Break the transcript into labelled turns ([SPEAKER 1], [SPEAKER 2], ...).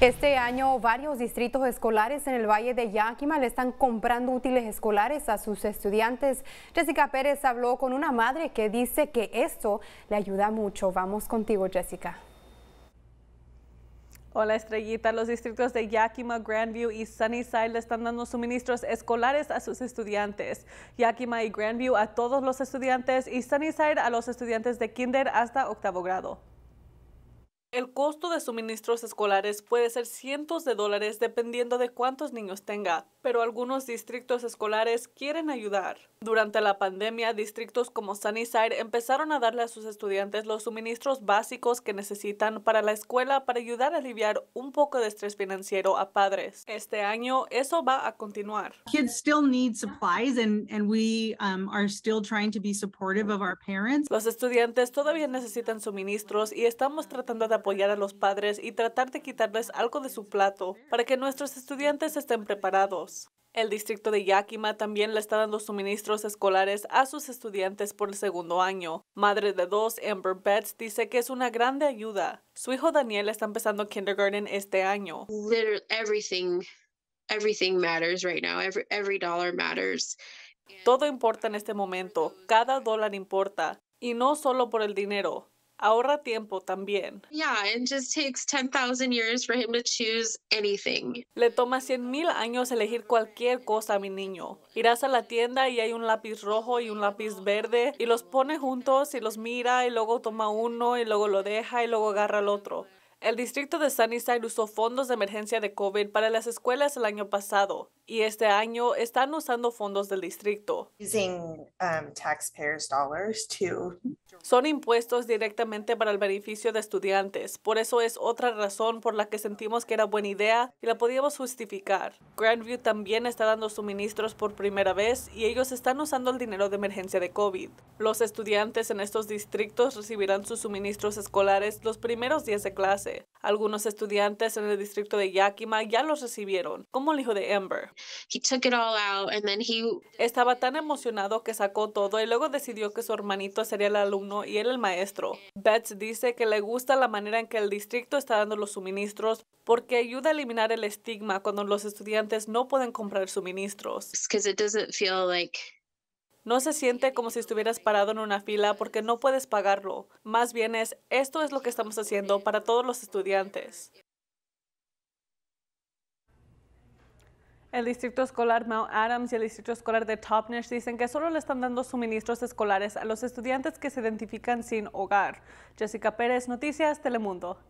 [SPEAKER 1] Este año varios distritos escolares en el Valle de Yakima le están comprando útiles escolares a sus estudiantes. Jessica Pérez habló con una madre que dice que esto le ayuda mucho. Vamos contigo, Jessica. Hola Estrellita, los distritos de Yakima, Grandview y Sunnyside le están dando suministros escolares a sus estudiantes. Yakima y Grandview a todos los estudiantes y Sunnyside a los estudiantes de kinder hasta octavo grado el costo de suministros escolares puede ser cientos de dólares dependiendo de cuántos niños tenga, pero algunos distritos escolares quieren ayudar. Durante la pandemia, distritos como Sunnyside empezaron a darle a sus estudiantes los suministros básicos que necesitan para la escuela para ayudar a aliviar un poco de estrés financiero a padres. Este año, eso va a continuar. Kids still need supplies and, and we um, are still trying to be supportive of our parents. Los estudiantes todavía necesitan suministros y estamos tratando de apoyar apoyar a los padres y tratar de quitarles algo de su plato para que nuestros estudiantes estén preparados. El distrito de Yakima también le está dando suministros escolares a sus estudiantes por el segundo año. Madre de dos, Amber Betts, dice que es una grande ayuda. Su hijo Daniel está empezando kindergarten este año. everything, matters right now. Every, dollar matters. Todo importa en este momento. Cada dólar importa. Y no solo por el dinero ahorra tiempo también. Le toma 100,000 años elegir cualquier cosa a mi niño. Irás a la tienda y hay un lápiz rojo y un lápiz verde y los pone juntos y los mira y luego toma uno y luego lo deja y luego agarra el otro. El distrito de Sunnyside usó fondos de emergencia de COVID para las escuelas el año pasado y este año están usando fondos del distrito. Using, um, Son impuestos directamente para el beneficio de estudiantes. Por eso es otra razón por la que sentimos que era buena idea y la podíamos justificar. Grandview también está dando suministros por primera vez y ellos están usando el dinero de emergencia de COVID. Los estudiantes en estos distritos recibirán sus suministros escolares los primeros días de clase. Algunos estudiantes en el distrito de Yakima ya los recibieron, como el hijo de Amber. Estaba tan emocionado que sacó todo y luego decidió que su hermanito sería el alumno y él el maestro. Betts dice que le gusta la manera en que el distrito está dando los suministros porque ayuda a eliminar el estigma cuando los estudiantes no pueden comprar suministros. it feel like no se siente como si estuvieras parado en una fila porque no puedes pagarlo. Más bien es, esto es lo que estamos haciendo para todos los estudiantes. El distrito escolar Mount Adams y el distrito escolar de Topnish dicen que solo le están dando suministros escolares a los estudiantes que se identifican sin hogar. Jessica Pérez, Noticias Telemundo.